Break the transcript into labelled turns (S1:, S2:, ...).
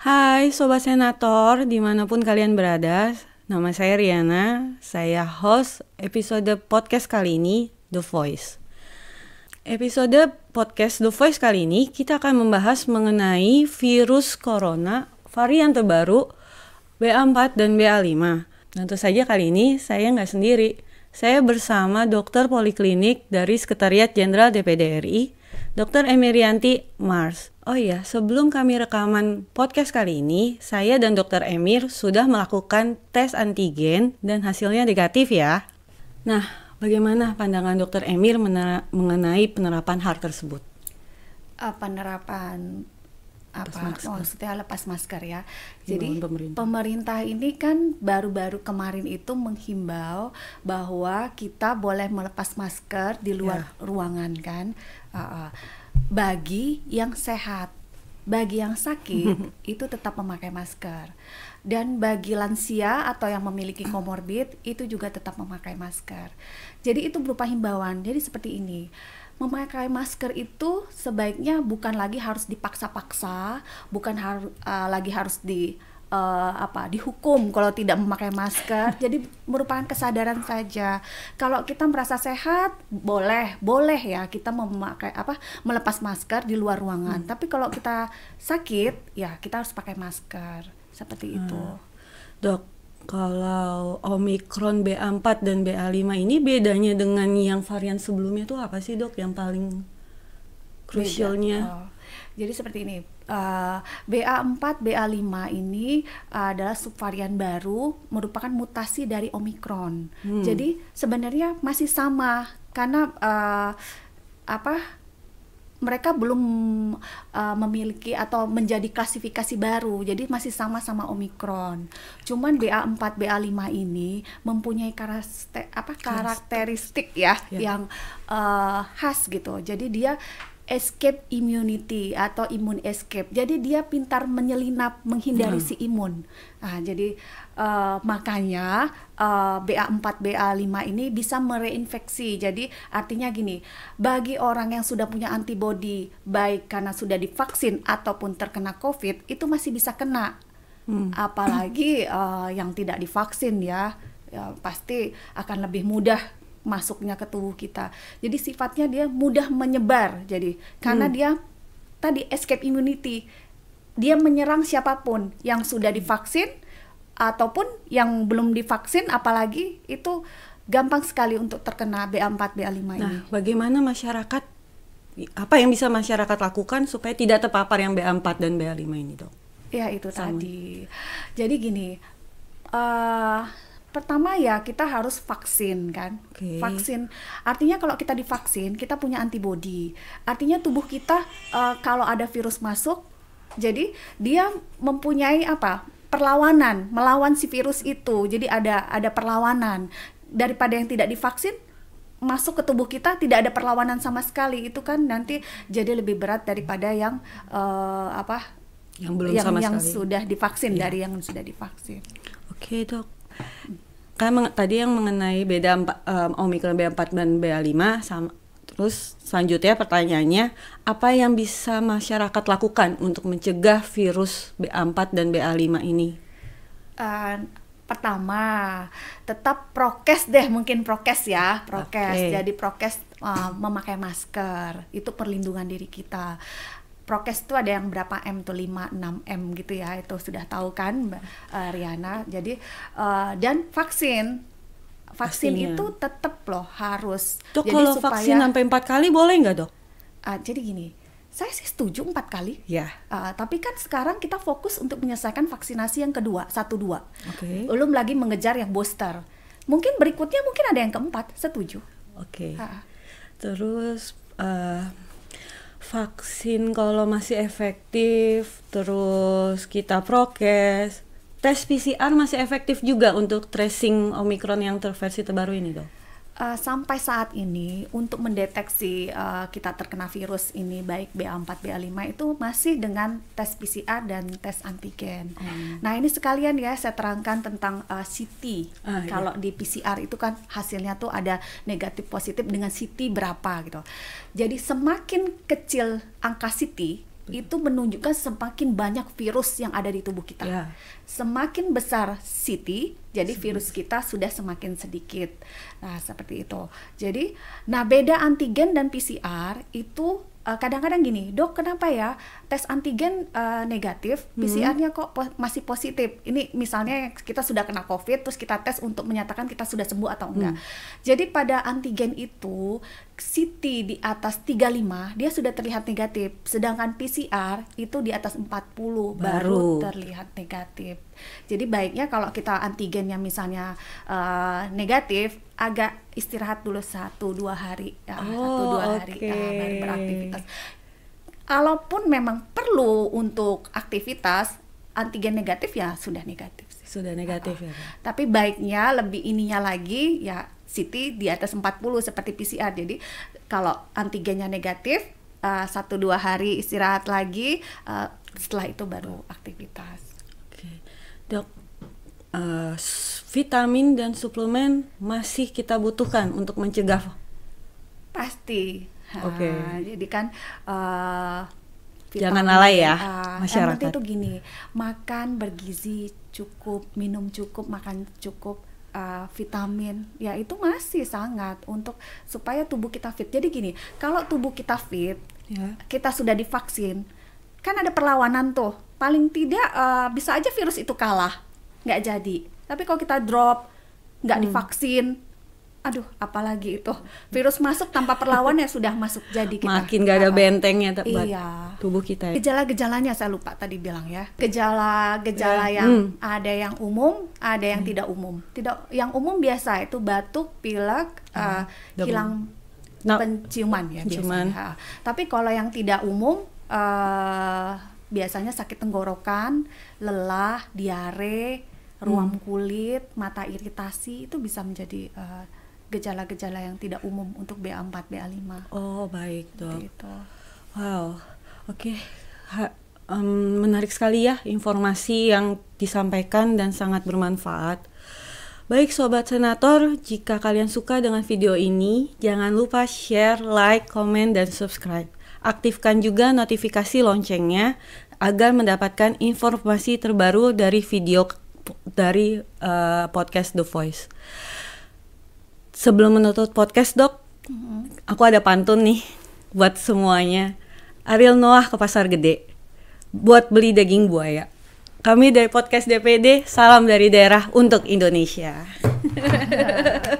S1: Hai Sobat Senator, dimanapun kalian berada, nama saya Riana, saya host episode podcast kali ini, The Voice. Episode podcast The Voice kali ini, kita akan membahas mengenai virus corona varian terbaru BA4 dan BA5. Tentu saja kali ini saya nggak sendiri, saya bersama dokter poliklinik dari Sekretariat Jenderal DPD RI, Dr. Emirianti Mars. Oh iya, sebelum kami rekaman podcast kali ini, saya dan Dr. Emir sudah melakukan tes antigen dan hasilnya negatif ya. Nah, bagaimana pandangan Dr. Emir mengenai penerapan hal tersebut?
S2: Uh, penerapan apa oh, maksudnya lepas masker ya.
S1: Jadi pemerintah.
S2: pemerintah ini kan baru-baru kemarin itu menghimbau bahwa kita boleh melepas masker di luar yeah. ruangan kan. Uh, uh bagi yang sehat. Bagi yang sakit itu tetap memakai masker. Dan bagi lansia atau yang memiliki komorbid itu juga tetap memakai masker. Jadi itu berupa himbauan. Jadi seperti ini memakai masker itu sebaiknya bukan lagi harus dipaksa-paksa, bukan har uh, lagi harus di uh, apa dihukum kalau tidak memakai masker. Jadi merupakan kesadaran saja. Kalau kita merasa sehat, boleh, boleh ya kita memakai apa melepas masker di luar ruangan. Hmm. Tapi kalau kita sakit, ya kita harus pakai masker. Seperti hmm. itu.
S1: Dok, kalau Omikron BA4 dan BA5 ini bedanya dengan yang varian sebelumnya itu apa sih, Dok?
S2: Yang paling krusialnya? Oh. Jadi seperti ini BA4, eh, BA5 ini adalah subvarian baru merupakan mutasi dari Omicron. Hmm. Jadi sebenarnya masih sama karena uh, apa mereka belum uh, memiliki atau menjadi klasifikasi baru, jadi masih sama-sama omikron. Cuman BA4, BA5 ini mempunyai apa karakteristik ya yeah. yang uh, khas gitu. Jadi dia escape immunity atau imun escape. Jadi dia pintar menyelinap menghindari hmm. si imun. Nah, jadi uh, makanya uh, BA4 BA5 ini bisa mereinfeksi. Jadi artinya gini, bagi orang yang sudah punya antibodi baik karena sudah divaksin ataupun terkena COVID itu masih bisa kena. Hmm. Apalagi uh, yang tidak divaksin ya, ya pasti akan lebih mudah masuknya ke tubuh kita. Jadi sifatnya dia mudah menyebar. Jadi karena hmm. dia tadi escape immunity, dia menyerang siapapun yang sudah divaksin ataupun yang belum divaksin apalagi itu gampang sekali untuk terkena BA4 BA5 ini. Nah, bagaimana masyarakat
S1: apa yang bisa masyarakat lakukan supaya tidak terpapar yang BA4 dan BA5 ini,
S2: Dok? Ya, itu Sama. tadi. Jadi gini, uh, pertama ya kita harus vaksin kan okay. vaksin artinya kalau kita divaksin kita punya antibodi artinya tubuh kita uh, kalau ada virus masuk jadi dia mempunyai apa perlawanan melawan si virus itu jadi ada ada perlawanan daripada yang tidak divaksin masuk ke tubuh kita tidak ada perlawanan sama sekali itu kan nanti jadi lebih berat daripada yang uh, apa
S1: yang belum yang, sama yang sekali. sudah
S2: divaksin yeah. dari yang sudah divaksin oke okay, dok
S1: kan tadi yang mengenai beda um, omikron B4 dan B5 sama terus selanjutnya pertanyaannya apa yang bisa masyarakat lakukan untuk mencegah virus B4 dan B5 ini?
S2: Uh, pertama tetap prokes deh mungkin prokes ya prokes okay. jadi prokes uh, memakai masker itu perlindungan diri kita prokes itu ada yang berapa M tuh 5, 6 M gitu ya. Itu sudah tahu kan Mbak eh, Riana. Jadi uh, dan vaksin vaksin Pastinya. itu tetap loh harus. Dok jadi kalau supaya, vaksin sampai empat kali boleh nggak dok? Uh, jadi gini, saya sih setuju empat kali. Ya. Uh, tapi kan sekarang kita fokus untuk menyelesaikan vaksinasi yang kedua, satu dua. Okay. Belum lagi mengejar yang booster. Mungkin berikutnya mungkin ada yang keempat, setuju. Oke. Okay. Uh. Terus
S1: uh, vaksin kalau masih efektif, terus kita prokes, tes PCR masih efektif juga untuk tracing Omikron yang terversi terbaru ini dong?
S2: uh, sampai saat ini untuk mendeteksi uh, kita terkena virus ini baik BA4, BA5 itu masih dengan tes PCR dan tes antigen. Hmm. Nah, ini sekalian ya saya terangkan tentang uh, eh, CT. Ah, iya. Kalau iya. di PCR itu kan hasilnya tuh ada negatif positif dengan CT berapa gitu. Jadi semakin kecil angka CT itu menunjukkan semakin banyak virus yang ada di tubuh kita. Yeah. Semakin besar Ct, jadi virus kita sudah semakin sedikit. Nah, seperti itu. Jadi, nah beda antigen dan PCR itu eh, kadang-kadang uh, gini, dok kenapa ya tes antigen uh, negatif, hmm. PCR-nya kok po masih positif? Ini misalnya kita sudah kena COVID, terus kita tes untuk menyatakan kita sudah sembuh atau enggak. Hmm. Jadi pada antigen itu CT di atas 35 dia sudah terlihat negatif, sedangkan PCR itu di atas 40 baru, baru terlihat negatif. Jadi baiknya kalau kita antigennya misalnya uh, negatif agak istirahat dulu satu dua hari, ya, oh, satu dua okay. Oh, hari ya, baru beraktivitas. Kalaupun memang perlu untuk aktivitas antigen negatif ya sudah negatif. Sudah negatif uh, ya. Tapi baiknya lebih ininya lagi ya CT di atas 40 seperti PCR. Jadi kalau antigennya negatif eh, satu uh, dua hari istirahat lagi uh, setelah itu baru aktivitas. Oke,
S1: dok uh, vitamin dan suplemen masih kita butuhkan untuk mencegah
S2: pasti. Oke. Okay. jadi kan. Uh, Vitamin, Jangan lalai ya uh, masyarakat. itu gini, makan bergizi cukup, minum cukup, makan cukup uh, vitamin ya itu masih sangat untuk supaya tubuh kita fit jadi gini kalau tubuh kita fit yeah. kita sudah divaksin kan ada perlawanan tuh paling tidak uh, bisa aja virus itu kalah nggak jadi tapi kalau kita drop nggak hmm. divaksin aduh apalagi itu virus masuk tanpa perlawan ya sudah masuk jadi kita makin gak ada nah, bentengnya te- iya. tubuh kita ya. gejala-gejalanya saya lupa tadi bilang ya gejala-gejala yeah. Eh, yang hmm. ada yang umum ada yang hmm. tidak umum tidak yang umum biasa itu batuk pilek hmm. uh, hilang no. Nah, penciuman ya penciuman. biasanya tapi kalau yang tidak umum uh, biasanya sakit tenggorokan lelah diare ruam hmm. kulit mata iritasi itu bisa menjadi uh, gejala-gejala yang tidak umum untuk BA4, BA5. Oh,
S1: baik, Dok. Gitu. Wow. Oke. Okay. um, menarik sekali ya informasi yang disampaikan dan sangat bermanfaat. Baik sobat senator, jika kalian suka dengan video ini, jangan lupa share, like, komen dan subscribe. Aktifkan juga notifikasi loncengnya agar mendapatkan informasi terbaru dari video dari uh, podcast The Voice. Sebelum menutup podcast dok, mm-hmm. aku ada pantun nih buat semuanya. Ariel Noah ke pasar gede buat beli daging buaya. Kami dari podcast DPD, salam dari daerah untuk Indonesia.